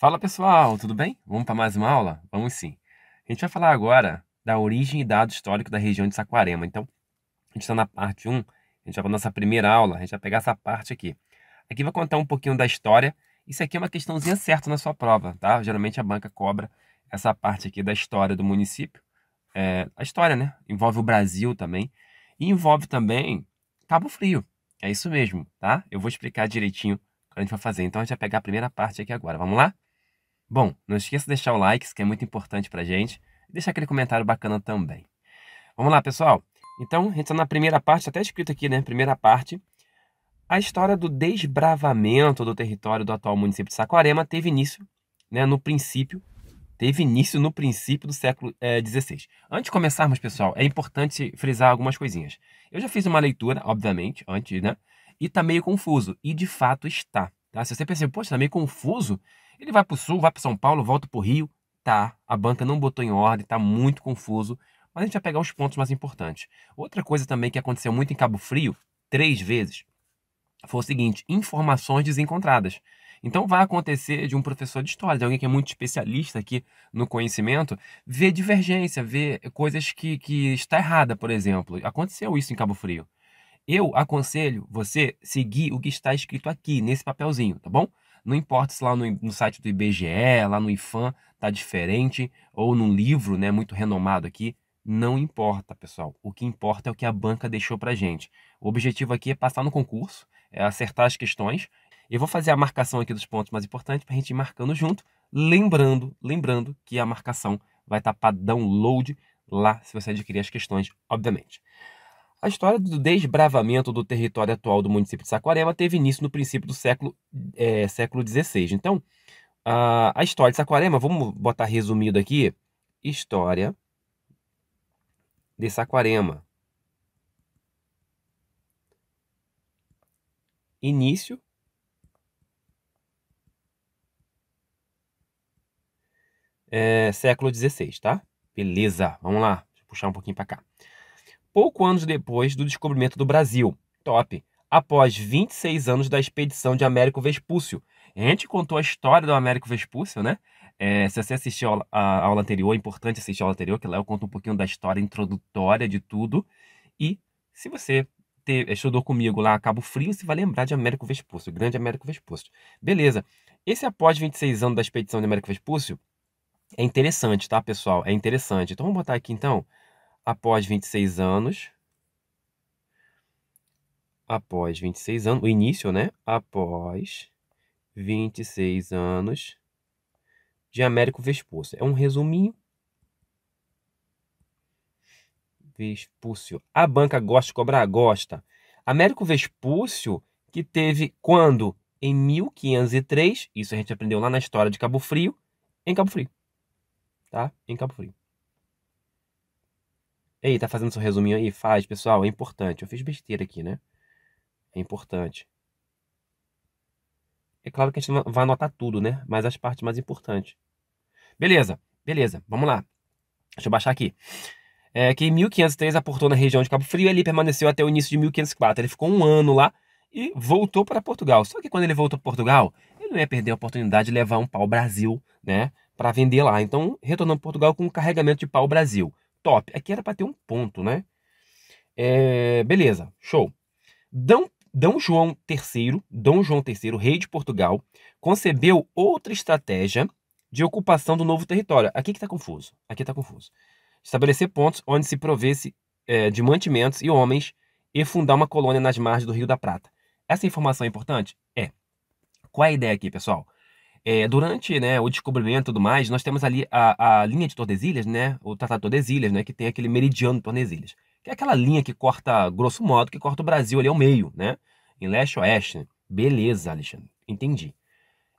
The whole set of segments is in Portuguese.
Fala pessoal, tudo bem? Vamos para mais uma aula? Vamos sim. A gente vai falar agora da origem e dado histórico da região de Saquarema. Então, a gente está na parte 1, a gente vai para a nossa primeira aula, a gente vai pegar essa parte aqui. Aqui vai contar um pouquinho da história. Isso aqui é uma questãozinha certa na sua prova, tá? Geralmente a banca cobra essa parte aqui da história do município. É, a história, né? Envolve o Brasil também. E envolve também Cabo Frio. É isso mesmo, tá? Eu vou explicar direitinho quando a gente vai fazer. Então a gente vai pegar a primeira parte aqui agora. Vamos lá? Bom, não esqueça de deixar o like, que é muito importante pra gente. E deixar aquele comentário bacana também. Vamos lá, pessoal. Então, a gente está na primeira parte, tá até escrito aqui, né? Primeira parte. A história do desbravamento do território do atual município de Saquarema teve início né, no princípio. Teve início no princípio do século XVI. Eh, é, antes de começarmos, pessoal, é importante frisar algumas coisinhas. Eu já fiz uma leitura, obviamente, antes, né? E tá meio confuso. E de fato está. Tá? Se você percebeu, poxa, tá meio confuso, ele vai para o Sul, vai para São Paulo, volta para o Rio. Tá, a banca não botou em ordem, tá muito confuso. Mas a gente vai pegar os pontos mais importantes. Outra coisa também que aconteceu muito em Cabo Frio, três vezes, foi o seguinte: informações desencontradas. Então vai acontecer de um professor de história, de alguém que é muito especialista aqui no conhecimento, ver divergência, ver coisas que, que está errada, por exemplo. Aconteceu isso em Cabo Frio. Eu aconselho você seguir o que está escrito aqui nesse papelzinho, tá bom? Não importa se lá no, no site do IBGE, lá no IFAM tá diferente, ou num livro né, muito renomado aqui. Não importa, pessoal. O que importa é o que a banca deixou para gente. O objetivo aqui é passar no concurso, é acertar as questões. Eu vou fazer a marcação aqui dos pontos mais importantes para a gente ir marcando junto. Lembrando, lembrando que a marcação vai estar tá para download lá se você adquirir as questões, obviamente. A história do desbravamento do território atual do município de Saquarema teve início no princípio do século, é, século XVI. Então, a, a história de Saquarema, vamos botar resumido aqui: história de Saquarema. Início É, século XVI, tá? Beleza, vamos lá, deixa eu puxar um pouquinho para cá pouco anos depois do descobrimento do Brasil. Top! Após 26 anos da expedição de Américo Vespúcio. A gente contou a história do Américo Vespúcio, né? É, se você assistiu a aula anterior, é importante assistir a aula anterior, que lá eu conto um pouquinho da história introdutória de tudo. E se você estudou comigo lá a Cabo Frio, você vai lembrar de Américo Vespúcio, grande Américo Vespúcio. Beleza. Esse após 26 anos da expedição de Américo Vespúcio é interessante, tá, pessoal? É interessante. Então vamos botar aqui então após 26 anos, após 26 anos, o início, né? Após 26 anos de Américo Vespúcio. É um resuminho. Vespúcio. A banca gosta de cobrar? Gosta. Américo Vespúcio, que teve quando? Em 1503, isso a gente aprendeu lá na história de Cabo Frio, em Cabo Frio. Tá? Em Cabo Frio. Ei, tá fazendo seu resuminho aí? Faz, pessoal, é importante. Eu fiz besteira aqui, né? É importante. É claro que a gente não vai anotar tudo, né? Mas as partes mais importantes. Beleza, beleza, vamos lá. Deixa eu baixar aqui. É que em 1503 aportou na região de Cabo Frio e ali permaneceu até o início de 1504. Ele ficou um ano lá e voltou para Portugal. Só que quando ele voltou para Portugal, ele não ia perder a oportunidade de levar um pau-brasil, né? Para vender lá. Então, retornou para Portugal com um carregamento de pau-brasil top. Aqui era para ter um ponto, né? É, beleza, show. Dão, Dom João III, Dom João III, rei de Portugal, concebeu outra estratégia de ocupação do novo território. Aqui que está confuso. Aqui está confuso. Estabelecer pontos onde se provesse é, de mantimentos e homens e fundar uma colônia nas margens do Rio da Prata. Essa informação é importante? É. Qual é a ideia aqui, pessoal? É, durante né, o descobrimento e tudo mais, nós temos ali a, a linha de Tordesilhas, né, o Tratado de Tordesilhas, né, que tem aquele meridiano de Tordesilhas, que é aquela linha que corta, grosso modo, que corta o Brasil ali ao meio, né, em leste oeste. Beleza, Alexandre, entendi.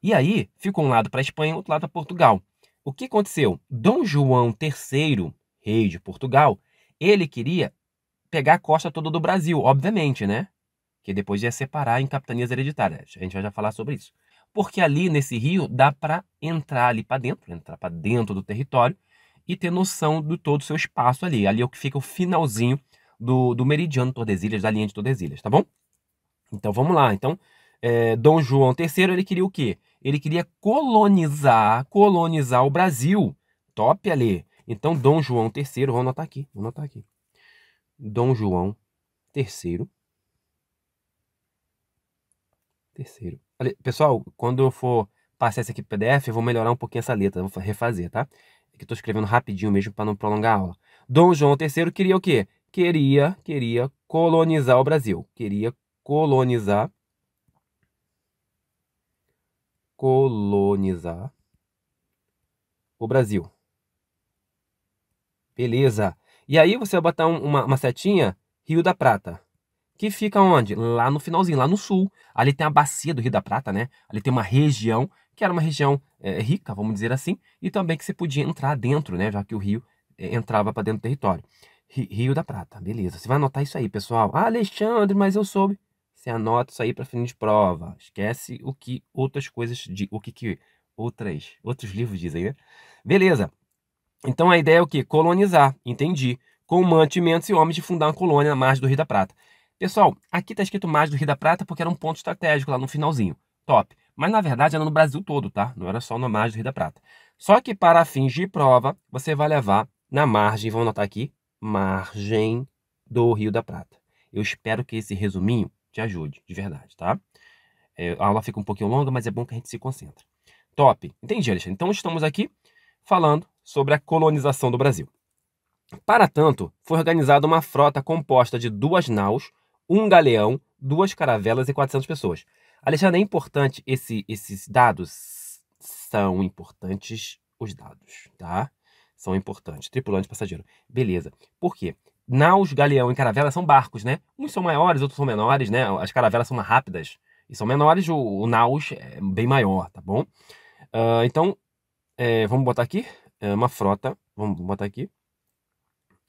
E aí, ficou um lado para a Espanha, outro lado para Portugal. O que aconteceu? Dom João III, rei de Portugal, ele queria pegar a costa toda do Brasil, obviamente, né? Que depois ia separar em capitanias hereditárias. A gente vai já falar sobre isso porque ali nesse rio dá para entrar ali para dentro, entrar para dentro do território e ter noção do todo o seu espaço ali. Ali é o que fica o finalzinho do, do meridiano de Tordesilhas, da linha de Tordesilhas, tá bom? Então vamos lá. Então, é, Dom João III, ele queria o quê? Ele queria colonizar, colonizar o Brasil. Top ali. Então, Dom João III, vou anotar aqui, vou anotar aqui. Dom João III terceiro. Pessoal, quando eu for passar esse aqui para PDF, eu vou melhorar um pouquinho essa letra, vou refazer, tá? É que eu estou escrevendo rapidinho mesmo para não prolongar a aula. Dom João III queria o quê? Queria, queria colonizar o Brasil. Queria colonizar. Colonizar o Brasil. Beleza. E aí você vai botar uma, uma setinha Rio da Prata que fica onde? Lá no finalzinho, lá no sul. Ali tem a bacia do Rio da Prata, né? Ali tem uma região que era uma região é, rica, vamos dizer assim, e também que você podia entrar dentro, né? Já que o rio é, entrava para dentro do território. Rio da Prata, beleza. Você vai anotar isso aí, pessoal. Ah, Alexandre, mas eu soube. Você anota isso aí para fim de prova. Esquece o que outras coisas de o que, que outras outros livros dizem, né? Beleza. Então a ideia é o que? Colonizar, entendi. Com mantimentos e homens de fundar uma colônia na margem do Rio da Prata. Pessoal, aqui está escrito mais do Rio da Prata porque era um ponto estratégico lá no finalzinho. Top. Mas na verdade era no Brasil todo, tá? Não era só na margem do Rio da Prata. Só que para fins de prova, você vai levar na margem, vamos anotar aqui, margem do Rio da Prata. Eu espero que esse resuminho te ajude, de verdade, tá? É, a aula fica um pouquinho longa, mas é bom que a gente se concentre. Top. Entendi, Alexandre. Então estamos aqui falando sobre a colonização do Brasil. Para tanto, foi organizada uma frota composta de duas naus um galeão, duas caravelas e 400 pessoas. Alexandre, é importante esse, esses dados? São importantes os dados, tá? São importantes. Tripulante, passageiro. Beleza. Por quê? Naus, galeão e caravela são barcos, né? Uns são maiores, outros são menores, né? As caravelas são mais rápidas e são menores, o, o naus é bem maior, tá bom? Uh, então, é, vamos botar aqui é uma frota. Vamos botar aqui.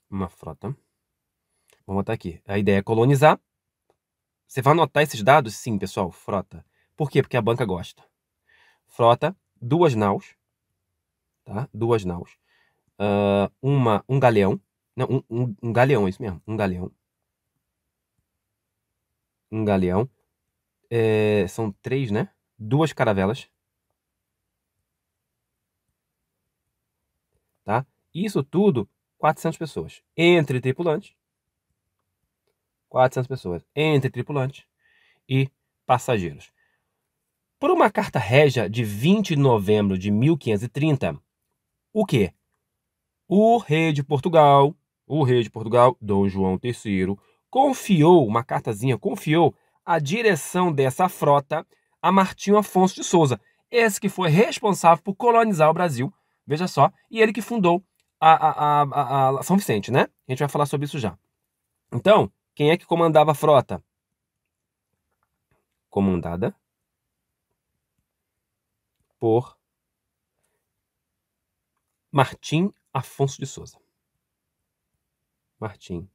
Uma frota. Vamos botar aqui. A ideia é colonizar você vai anotar esses dados? Sim, pessoal, frota. Por quê? Porque a banca gosta. Frota, duas naus, tá? Duas naus. Uh, uma, um galeão. Não, um, um, um galeão, é isso mesmo. Um galeão. Um galeão. É, são três, né? Duas caravelas. Tá? Isso tudo, 400 pessoas. Entre tripulantes 400 pessoas, entre tripulantes e passageiros. Por uma carta régia de 20 de novembro de 1530, o que? O rei de Portugal, o rei de Portugal, Dom João III, confiou, uma cartazinha, confiou a direção dessa frota a Martinho Afonso de Souza, esse que foi responsável por colonizar o Brasil, veja só, e ele que fundou a, a, a, a São Vicente, né? A gente vai falar sobre isso já. Então, quem é que comandava a frota? Comandada por Martim Afonso de Souza. Martim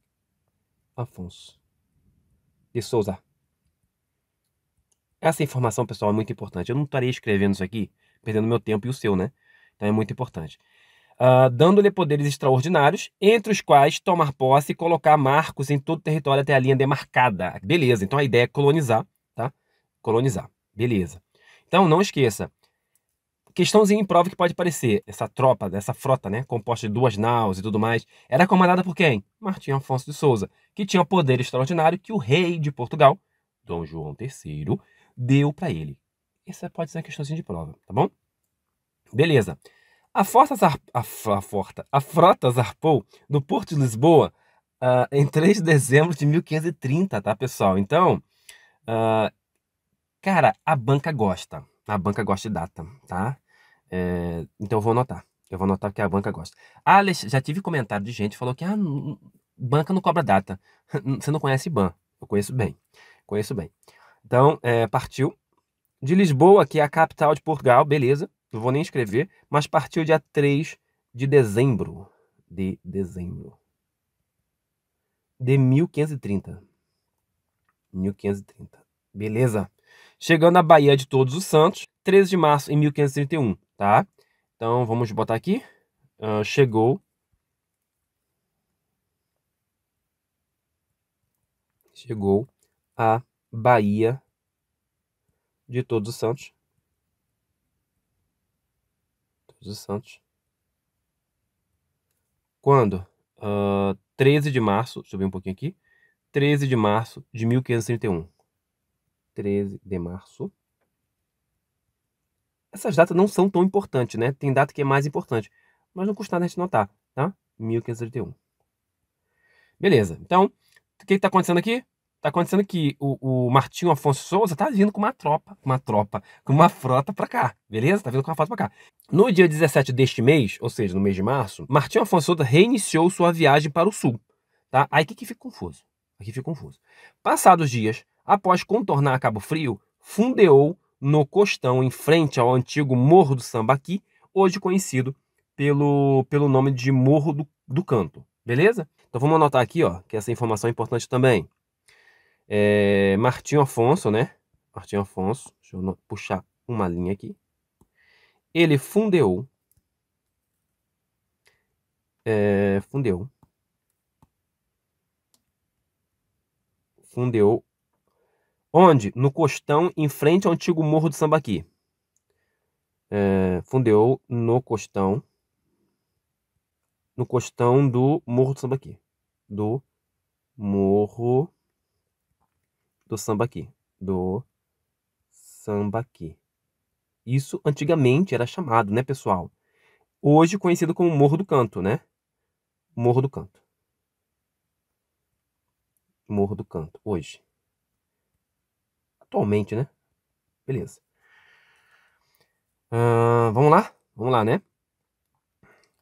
Afonso de Souza. Essa informação, pessoal, é muito importante. Eu não estaria escrevendo isso aqui, perdendo meu tempo e o seu, né? Então é muito importante uh, dando-lhe poderes extraordinários, entre os quais tomar posse e colocar marcos em todo o território até a linha demarcada. Beleza, então a ideia é colonizar, tá? Colonizar, beleza. Então não esqueça, questãozinha em prova que pode parecer, essa tropa, essa frota, né, composta de duas naus e tudo mais, era comandada por quem? Martim Afonso de Souza, que tinha poder extraordinário que o rei de Portugal, Dom João III, deu para ele. Essa pode ser uma questãozinha de prova, tá bom? Beleza. A frota, zarp... a, frota... a frota zarpou no porto de Lisboa uh, em 3 de dezembro de 1530, tá, pessoal? Então, uh, cara, a banca gosta. A banca gosta de data, tá? É, então eu vou anotar. Eu vou anotar que a banca gosta. Ah, Alex, já tive comentário de gente que falou que a ah, banca não cobra data. Você não conhece ban. Eu conheço bem. Conheço bem. Então, é, partiu. De Lisboa, que é a capital de Portugal, beleza não vou nem escrever, mas partiu dia 3 de dezembro. De dezembro. De 1530. 1530. Beleza? Chegando à Bahia de Todos os Santos, 13 de março em 1531, tá? Então vamos botar aqui. Uh, chegou. Chegou a Bahia de Todos os Santos, de Santos. Quando? Uh, ah, 13 de março, deixa eu ver um pouquinho aqui. 13 de março de 1531. 13 de março. Essas datas não são tão importantes, né? Tem data que é mais importante. Mas não custa nada a gente notar, tá? 1531. Beleza. Então, o que está acontecendo aqui? Tá acontecendo que o, o Martinho Afonso Souza tá vindo com uma tropa, uma tropa, com uma frota para cá, beleza? Tá vindo com uma frota para cá. No dia 17 deste mês, ou seja, no mês de março, Martinho Afonso Souza reiniciou sua viagem para o sul, tá? Aí que, que fica confuso. Aqui fica confuso. Passados dias, após contornar Cabo Frio, fundeou no costão em frente ao antigo Morro do Sambaqui, hoje conhecido pelo, pelo nome de Morro do, do Canto, beleza? Então vamos anotar aqui, ó, que essa informação é importante também. É, Martinho Afonso, né? Martinho Afonso, deixa eu puxar uma linha aqui. Ele fundeou. É, fundeu, Onde? No Costão, em frente ao antigo Morro do Sambaqui. É, no Costão. No Costão do Morro do Sambaqui. Do Morro do sambaqui, Do sambaqui. Isso antigamente era chamado, né, pessoal? Hoje conhecido como Morro do Canto, né? Morro do Canto. Morro do Canto, hoje. Atualmente, né? Beleza. Uh, vamos lá? Vamos lá, né?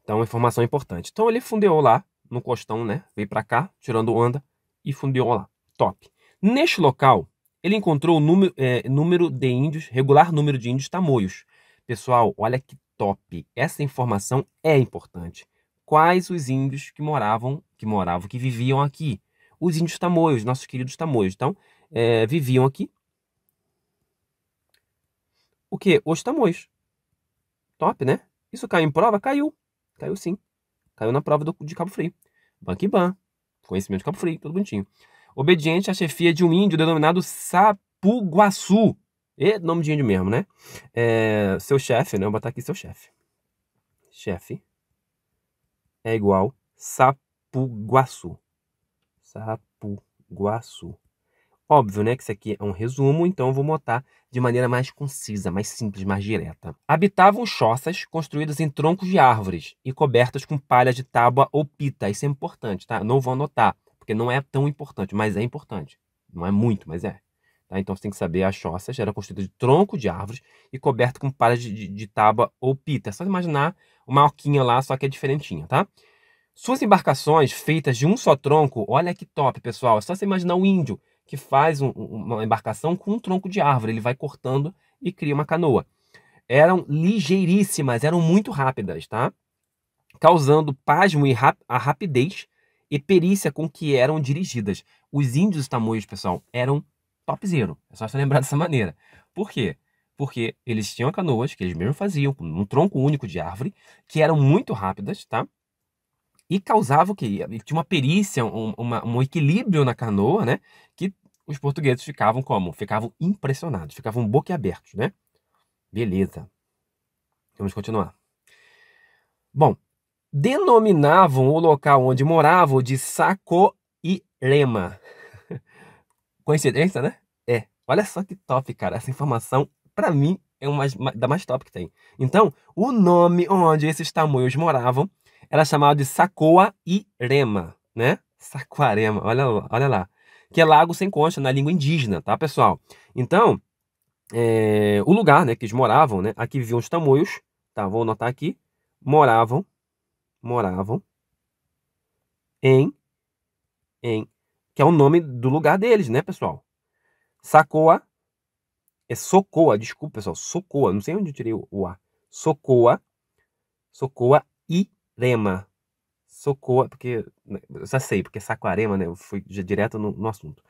Então, informação importante. Então, ele fundeou lá no Costão, né? Veio pra cá, tirando onda e fundeou lá. Top. Neste local, ele encontrou o número, é, número de índios, regular número de índios tamoios. Pessoal, olha que top. Essa informação é importante. Quais os índios que moravam, que moravam, que viviam aqui? Os índios tamoios, nossos queridos tamoios. Então, é, viviam aqui. O que? Os tamoios. Top, né? Isso caiu em prova? Caiu. Caiu sim. Caiu na prova do, de Cabo Frio. ban. Conhecimento de Cabo Frio, tudo bonitinho obediente à chefia de um índio denominado Sapuguaçu. E nome de índio mesmo, né? É, seu chefe, né? Vou botar aqui seu chefe. Chefe é igual Sapuguaçu. Sapuguaçu. Óbvio, né, que isso aqui é um resumo, então eu vou botar de maneira mais concisa, mais simples, mais direta. Habitavam choças construídas em troncos de árvores e cobertas com palha de tábua ou pita. Isso é importante, tá? Não vou anotar. Porque não é tão importante, mas é importante. Não é muito, mas é. Tá? Então você tem que saber as choças, era construída de tronco de árvores e coberta com palha de, de, de, tábua ou pita. É só imaginar uma oquinha lá, só que é diferentinha, tá? Suas embarcações feitas de um só tronco, olha que top, pessoal. É só você imaginar o um índio que faz um, uma embarcação com um tronco de árvore. Ele vai cortando e cria uma canoa. Eram ligeiríssimas, eram muito rápidas, tá? Causando pasmo e rap a rapidez e perícia com que eram dirigidas. Os índios tamoios, pessoal, eram top zero. É só se lembrar dessa maneira. Por quê? Porque eles tinham canoas que eles mesmos faziam, um tronco único de árvore, que eram muito rápidas, tá? E causava o quê? Tinha uma perícia, um, uma, um equilíbrio na canoa, né? Que os portugueses ficavam como? Ficavam impressionados, ficavam boquiabertos, né? Beleza. Vamos continuar. Bom, denominavam o local onde moravam de Saco Irema. Coincidência, né? É. Olha só que top, cara. Essa informação, para mim, é uma da mais top que tem. Então, o nome onde esses tamoios moravam era chamado de Sacoa Irema, né? Saquarema, olha, olha lá. Que é lago sem concha na língua indígena, tá, pessoal? Então, é, o lugar né, que eles moravam, né? Aqui viviam os tamoios, tá? Vou anotar aqui. Moravam, moravam em em que é o nome do lugar deles, né, pessoal? Sacoa é Socoa, desculpa, pessoal, Socoa, não sei onde eu tirei o A. Socoa, Socoa Irema. Socoa, porque né, já sei, porque Saquarema, né? Eu fui direto no, no assunto.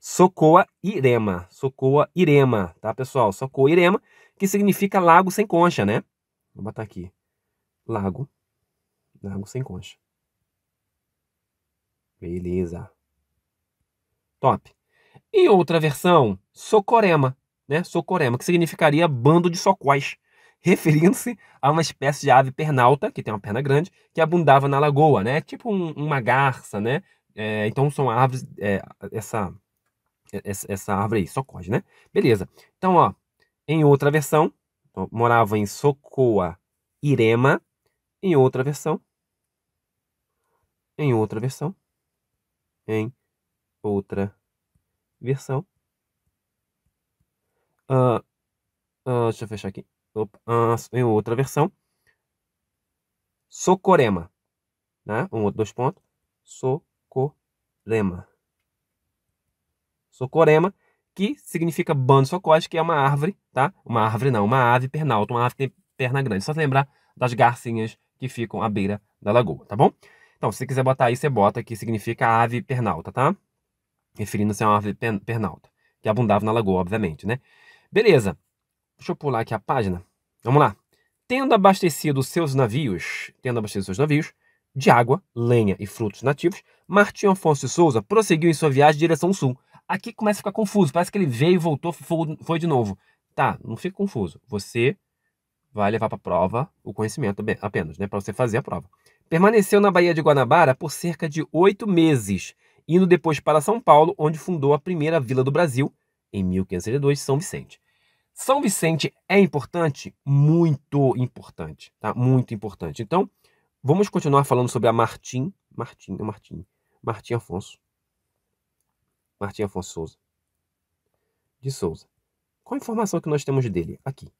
Socoa Irema, Socoa Irema, tá, pessoal? Socoa Irema, que significa lago sem concha, né? Vou botar aqui. Lago na né? água sem concha. Beleza. Top. E outra versão, Socorema, né? Socorema, que significaria bando de socóis, referindo-se a uma espécie de ave pernalta, que tem uma perna grande, que abundava na lagoa, né? Tipo um, uma garça, né? É, então são aves, é, essa, é, essa, essa árvore aí, socóis, né? Beleza. Então, ó, em outra versão, então, morava em Socoa Irema, em outra versão, em outra versão. Em outra versão. Uh, uh, deixa eu fechar aqui. Opa, uh, em outra versão. Socorema. Né? Um outro dois pontos. Socorema. Socorema, que significa bando socóide, que é uma árvore, tá? Uma árvore não, uma ave pernalta, uma ave que tem perna grande. Só lembrar das garcinhas que ficam à beira da lagoa, tá bom? Então, se você quiser botar aí, você bota que significa ave pernalta, tá? Referindo-se a uma ave pernalta, que abundava na lagoa, obviamente, né? Beleza. Deixa eu pular aqui a página. Vamos lá. Tendo abastecido seus navios, tendo abastecido seus navios de água, lenha e frutos nativos, Martim Afonso de Souza prosseguiu em sua viagem em direção sul. Aqui começa a ficar confuso, parece que ele veio, voltou, foi de novo. Tá, não fica confuso. Você vai levar para a prova o conhecimento apenas, né? Para você fazer a prova. Permaneceu na Baía de Guanabara por cerca de oito meses, indo depois para São Paulo, onde fundou a primeira vila do Brasil, em 1502, São Vicente. São Vicente é importante? Muito importante, tá? Muito importante. Então, vamos continuar falando sobre a Martim. Martim, é Martim. Martim Afonso. Martim Afonso Souza. De Souza. Qual a informação que nós temos dele? Aqui.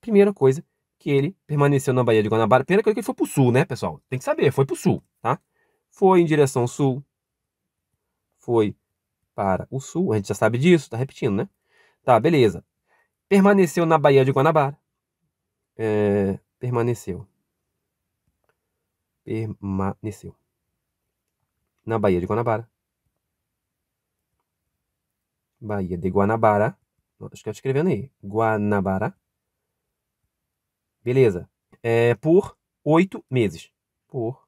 Primeira coisa, que ele permaneceu na Baía de Guanabara. Pena é que ele foi pro sul, né, pessoal? Tem que saber, foi pro sul, tá? Foi em direção sul, foi para o sul, a gente já sabe disso, tá repetindo, né? Tá, beleza. Permaneceu na Baía de Guanabara. É, permaneceu. Permaneceu. Na Baía de Guanabara. Baía de Guanabara. Acho que eu escrevendo aí. Guanabara. Beleza. É, por oito meses. Por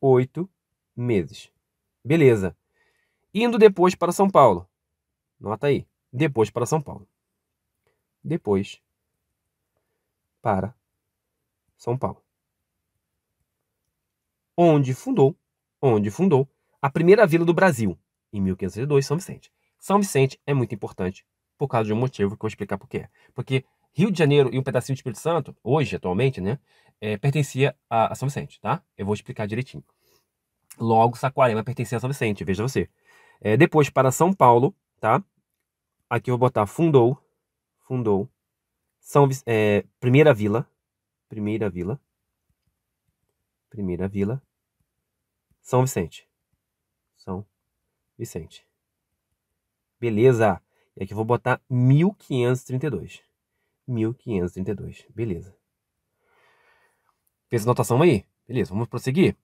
oito meses. Beleza. Indo depois para São Paulo. Nota aí. Depois para São Paulo. Depois para São Paulo. Onde fundou, onde fundou a primeira vila do Brasil, em 1502, São Vicente. São Vicente é muito importante por causa de um motivo que eu vou explicar por quê. Porque Rio de Janeiro e um pedacinho do Espírito Santo, hoje, atualmente, né, é, pertencia a, a, São Vicente, tá? Eu vou explicar direitinho. Logo, Saquarema pertencia a São Vicente, veja você. É, depois, para São Paulo, tá? Aqui eu vou botar fundou, fundou, São, é, Primeira Vila, Primeira Vila, Primeira Vila, São Vicente, São Vicente. Beleza! E aqui eu vou botar 1532. 1532. Beleza. Fez a notação aí? Beleza, vamos prosseguir.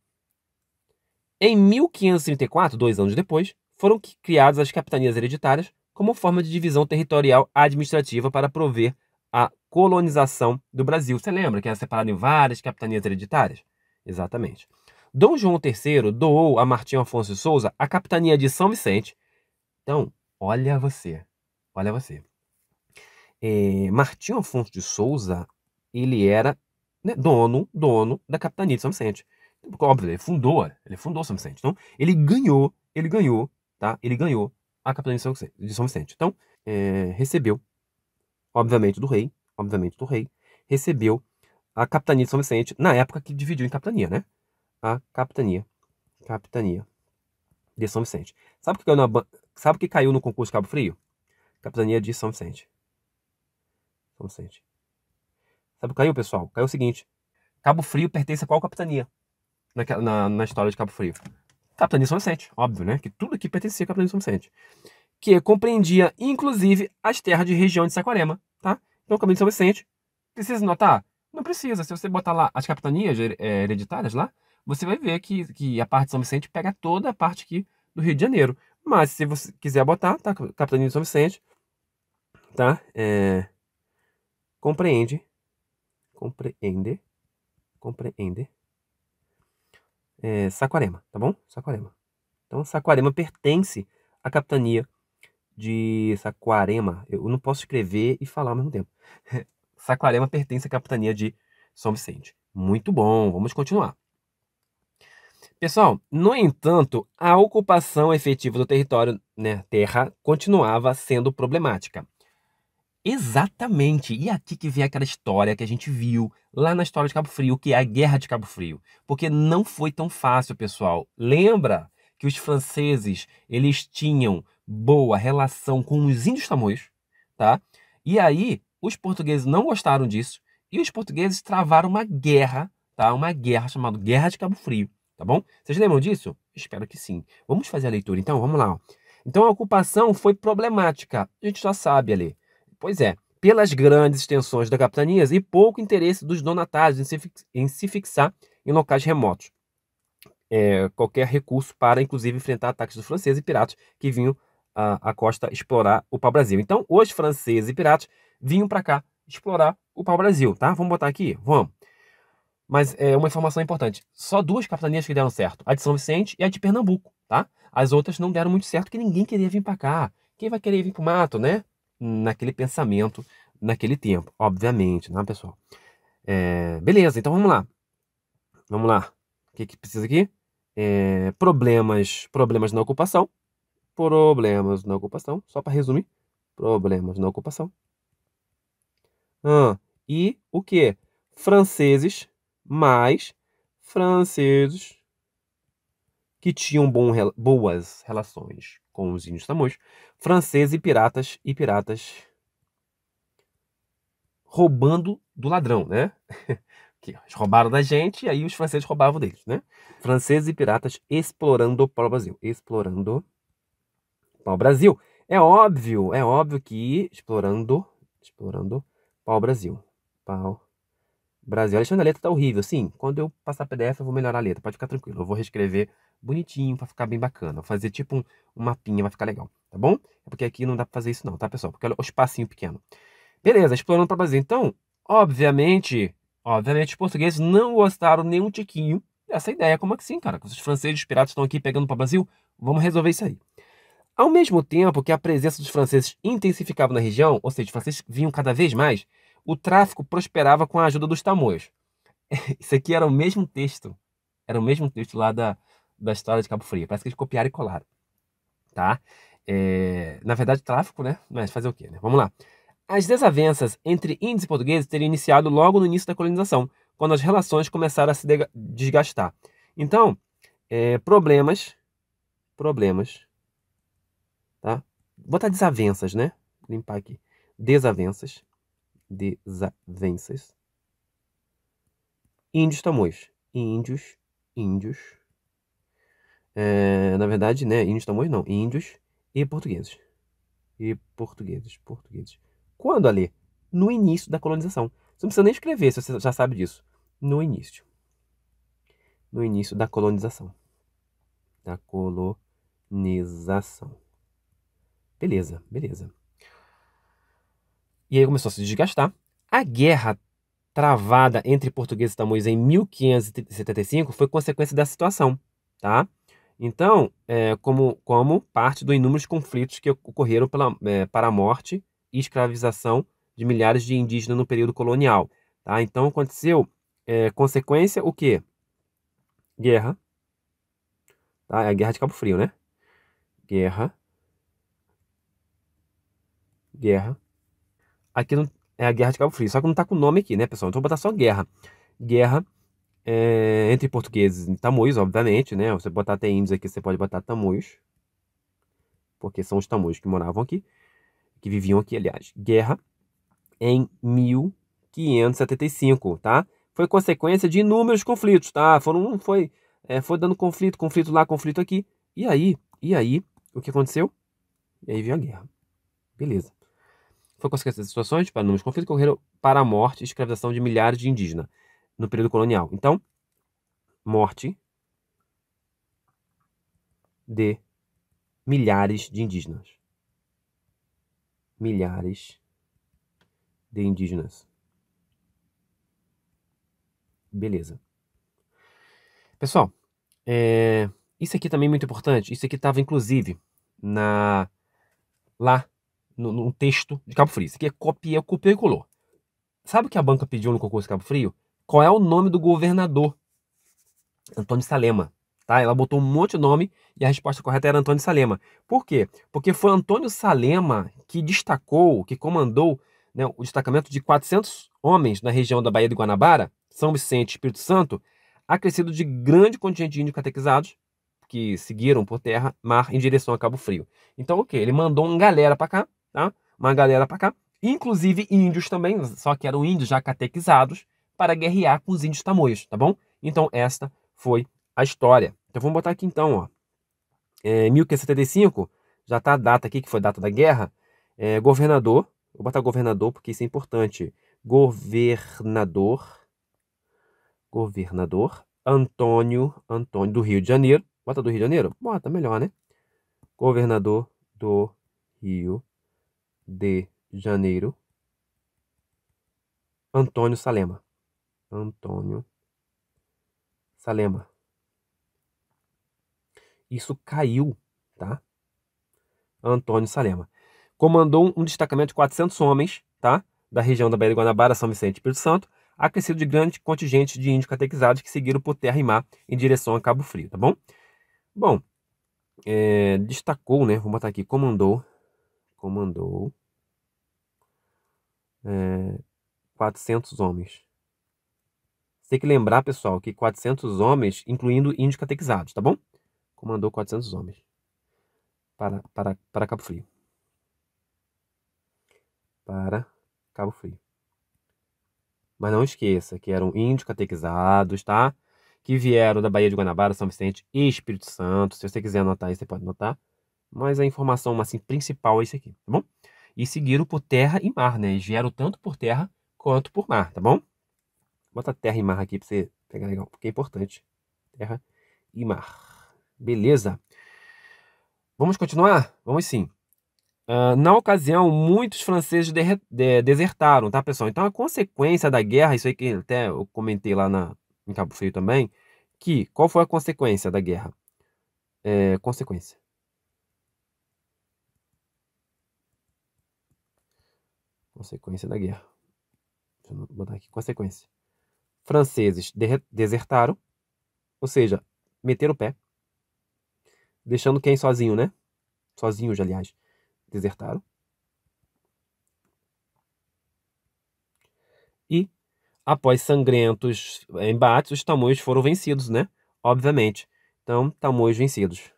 Em 1534, dois anos depois, foram criadas as capitanias hereditárias como forma de divisão territorial administrativa para prover a colonização do Brasil. Você lembra que era separado em várias capitanias hereditárias? Exatamente. Dom João III doou a Martim Afonso de Souza a capitania de São Vicente. Então, olha você, olha você é, eh, Martinho Afonso de Souza, ele era né, dono, dono da capitania de São Vicente. óbvio, ele é fundou, ele é fundou São Vicente. Então, ele ganhou, ele ganhou, tá? Ele ganhou a capitania de São Vicente. Então, é, recebeu, obviamente, do rei, obviamente do rei, recebeu a capitania de São Vicente na época que dividiu em capitania, né? A capitania, capitania de São Vicente. Sabe o que caiu, na, sabe que caiu no concurso Cabo Frio? Capitania de São Vicente. São Vicente. Sabe o que caiu, pessoal? Caiu o seguinte: Cabo Frio pertence a qual capitania? Na, na, na história de Cabo Frio. Capitania de São Vicente, óbvio, né? Que tudo aqui pertencia à Capitania de São Vicente. Que compreendia, inclusive, as terras de região de Saquarema, tá? Então, o de São Vicente, precisa notar? Não precisa. Se você botar lá as capitanias é, é, hereditárias lá, você vai ver que, que a parte de São Vicente pega toda a parte aqui do Rio de Janeiro. Mas se você quiser botar, tá? Capitania de São Vicente, tá? É compreende, compreende, compreende, é, Saquarema, tá bom? Saquarema. Então, Saquarema pertence à capitania de Saquarema. Eu não posso escrever e falar ao mesmo tempo. Saquarema pertence à capitania de São Vicente. Muito bom, vamos continuar. Pessoal, no entanto, a ocupação efetiva do território, né, terra, continuava sendo problemática. Exatamente. E aqui que vem aquela história que a gente viu lá na história de Cabo Frio, que é a Guerra de Cabo Frio. Porque não foi tão fácil, pessoal. Lembra que os franceses, eles tinham boa relação com os índios tamoios, tá? E aí, os portugueses não gostaram disso e os portugueses travaram uma guerra, tá? Uma guerra chamada Guerra de Cabo Frio, tá bom? Vocês lembram disso? Espero que sim. Vamos fazer a leitura então, vamos lá. Então a ocupação foi problemática. A gente já sabe ali. Pois é, pelas grandes extensões da capitanias e pouco interesse dos donatários em se, fix, em se fixar em locais remotos. É, qualquer recurso para, inclusive, enfrentar ataques dos franceses e piratas que vinham à costa explorar o pau-brasil. Então, os franceses e piratas vinham para cá explorar o pau-brasil, tá? Vamos botar aqui? Vamos. Mas é uma informação importante. Só duas capitanias que deram certo. A de São Vicente e a de Pernambuco, tá? As outras não deram muito certo porque ninguém queria vir para cá. Quem vai querer vir para o mato, né? naquele pensamento, naquele tempo, obviamente, né, pessoal? É, beleza, então vamos lá. Vamos lá. O que, que precisa aqui? É, problemas, problemas na ocupação. Problemas na ocupação, só para resumir. Problemas na ocupação. Ah, e o que? Franceses mais franceses que tinham bom, boas relações com os índios tamoios, franceses e piratas e piratas roubando do ladrão, né? que eles roubaram da gente e aí os franceses roubavam deles, né? Franceses e piratas explorando o pau-brasil, explorando o pau-brasil. É óbvio, é óbvio que explorando, explorando o brasil pau-brasil. Brasil. Alexandre, a letra tá horrível. Sim, quando eu passar PDF, eu vou melhorar a letra. Pode ficar tranquilo. Eu vou reescrever bonitinho para ficar bem bacana. Vou fazer tipo um, um mapinha, vai ficar legal, tá bom? É porque aqui não dá para fazer isso não, tá, pessoal? Porque olha é o espacinho pequeno. Beleza, explorando para Brasil. Então, obviamente, obviamente os portugueses não gostaram nem um tiquinho dessa ideia. Como é que sim, cara? Os franceses os piratas estão aqui pegando para Brasil, vamos resolver isso aí. Ao mesmo tempo que a presença dos franceses intensificava na região, ou seja, os franceses vinham cada vez mais, o tráfico prosperava com a ajuda dos tamoios. Isso aqui era o mesmo texto. Era o mesmo texto lá da, da história de Cabo Frio. Parece que eles copiaram e colaram. Tá? É, na verdade, tráfico, né? Mas fazer o quê, né? Vamos lá. As desavenças entre índios e portugueses teriam iniciado logo no início da colonização, quando as relações começaram a se desgastar. Então, é, problemas, problemas, tá? Vou botar desavenças, né? Vou limpar aqui. Desavenças desavenças. Índios tamoios. Índios, índios. É, na verdade, né? Índios tamoios não. Índios e portugueses. E portugueses, portugueses. Quando, ali? No início da colonização. Você não precisa nem escrever se você já sabe disso. No início. No início da colonização. Da colonização. Beleza, beleza. E aí começou a se desgastar. A guerra travada entre portugueses e tamoios em 1575 foi consequência da situação, tá? Então, é, como, como parte dos inúmeros conflitos que ocorreram pela, é, para a morte e escravização de milhares de indígenas no período colonial, tá? Então, aconteceu é, consequência o quê? Guerra, tá? É a Guerra de Cabo Frio, né? Guerra, guerra, Aqui não, é a Guerra de Cabo Frio, só que não está com o nome aqui, né, pessoal? Então vou botar só Guerra. Guerra é, entre portugueses e tamoios, obviamente, né? Você botar até índios aqui, você pode botar tamoios, porque são os tamoios que moravam aqui, que viviam aqui, aliás. Guerra em 1575, tá? Foi consequência de inúmeros conflitos, tá? Foram, foi, é, foi dando conflito, conflito lá, conflito aqui. E aí, e aí, o que aconteceu? E aí veio a guerra. Beleza. Foi com essas situações, para tipo, inúmeros conflitos, que ocorreram para a morte e escravização de milhares de indígenas no período colonial. Então, morte de milhares de indígenas. Milhares de indígenas. Beleza. Pessoal, é, isso aqui também é muito importante. Isso aqui estava, inclusive, na lá no, num texto de Cabo Frio. Isso aqui é copia, copiou e colou. Sabe o que a banca pediu no concurso de Cabo Frio? Qual é o nome do governador? Antônio Salema. Tá? Ela botou um monte de nome e a resposta correta era Antônio Salema. Por quê? Porque foi Antônio Salema que destacou, que comandou né, o destacamento de 400 homens na região da Baía de Guanabara, São Vicente e Espírito Santo, acrescido de grande contingente de índios catequizados que seguiram por terra, mar, em direção a Cabo Frio. Então, o okay, que? Ele mandou uma galera para cá tá? Uma galera para cá, inclusive índios também, só que eram índios já catequizados para guerrear com os índios tamoios, tá bom? Então esta foi a história. Então vamos botar aqui então, ó. É, 1575, já tá a data aqui que foi a data da guerra. É, governador, vou botar governador porque isso é importante. Governador, governador Antônio, Antônio do Rio de Janeiro. Bota do Rio de Janeiro? Bota, melhor, né? Governador do Rio de Janeiro. Antônio Salema. Antônio Salema. Isso caiu, tá? Antônio Salema. Comandou um destacamento de 400 homens, tá? Da região da Baía de Guanabara, São Vicente e Espírito Santo, acrescido de grande contingente de índios catequizados que seguiram por terra e mar em direção a Cabo Frio, tá bom? Bom, é, destacou, né? Vou botar aqui, comandou, comandou é, 400 homens. Você tem que lembrar, pessoal, que 400 homens, incluindo índios catequizados, tá bom? Comandou 400 homens para, para, para Cabo Frio. Para Cabo Frio. Mas não esqueça que eram índios catequizados, tá? Que vieram da Bahia de Guanabara, São Vicente e Espírito Santo. Se você quiser anotar isso, você pode anotar. Mas a informação assim, principal é isso aqui, tá bom? e seguiram por terra e mar, né? Eles vieram tanto por terra quanto por mar, tá bom? Bota terra e mar aqui para você pegar legal, porque é importante. Terra e mar. Beleza. Vamos continuar? Vamos sim. Uh, na ocasião, muitos franceses de, de, desertaram, tá, pessoal? Então, a consequência da guerra, isso aí que até eu comentei lá na, em Cabo Frio também, que qual foi a consequência da guerra? É, consequência. Consequência da guerra. Deixa eu botar aqui consequência. Franceses desertaram, ou seja, meteram o pé, deixando quem sozinho, né? Sozinhos, aliás, desertaram. E após sangrentos eh, embates, os tamoios foram vencidos, né? Obviamente. Então, tamoios vencidos.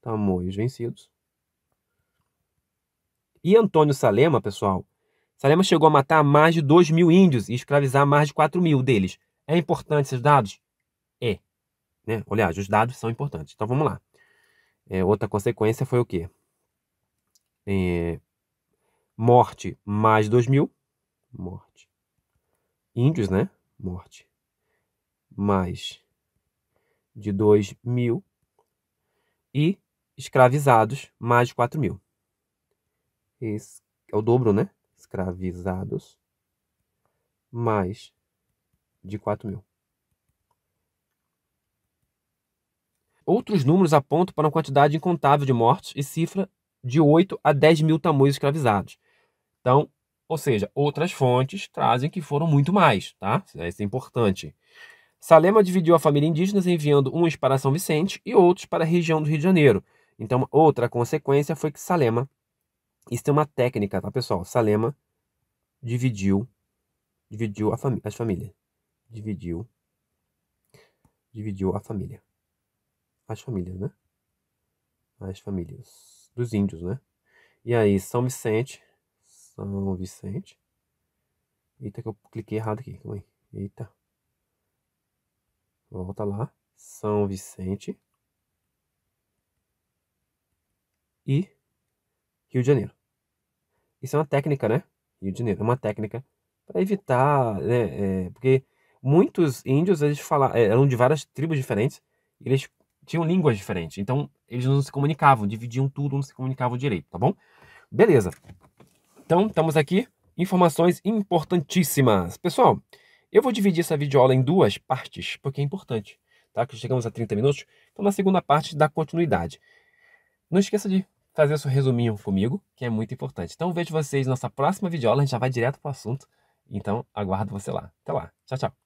Tamoios vencidos. E Antônio Salema, pessoal, Salema chegou a matar mais de 2 mil índios e escravizar mais de 4 mil deles. É importante esses dados? É. Né? Aliás, os dados são importantes. Então vamos lá. É, outra consequência foi o quê? É, morte mais 2 mil. Morte. Índios, né? Morte. Mais de 2 mil. E escravizados mais de 4 mil. Esse é o dobro, né? escravizados, mais de 4 mil. Outros números apontam para uma quantidade incontável de mortos e cifra de 8 a 10 mil tamoios escravizados. Então, ou seja, outras fontes trazem que foram muito mais, tá? Isso é importante. Salema dividiu a família indígena enviando uns para São Vicente e outros para a região do Rio de Janeiro. Então, outra consequência foi que Salema isso tem uma técnica, tá, pessoal? Salema dividiu dividiu a fami as famílias. Dividiu dividiu a família. As famílias, né? As famílias dos índios, né? E aí, São Vicente, São Vicente. Eita que eu cliquei errado aqui, calma aí. Eita. Volta lá. São Vicente. E Rio de Janeiro. Isso é uma técnica, né? Rio de Janeiro é uma técnica para evitar, né? É, porque muitos índios eles falavam, é, eram de várias tribos diferentes, e eles tinham línguas diferentes, então eles não se comunicavam, dividiam tudo, não se comunicavam direito, tá bom? Beleza. Então, estamos aqui, informações importantíssimas. Pessoal, eu vou dividir essa videoaula em duas partes, porque é importante, tá? Que chegamos a 30 minutos, então na segunda parte dá continuidade. Não esqueça de fazer o seu resuminho comigo, que é muito importante. Então vejo vocês na nossa próxima videoaula, a gente já vai direto para o assunto. Então aguardo você lá. Até lá. Tchau, tchau.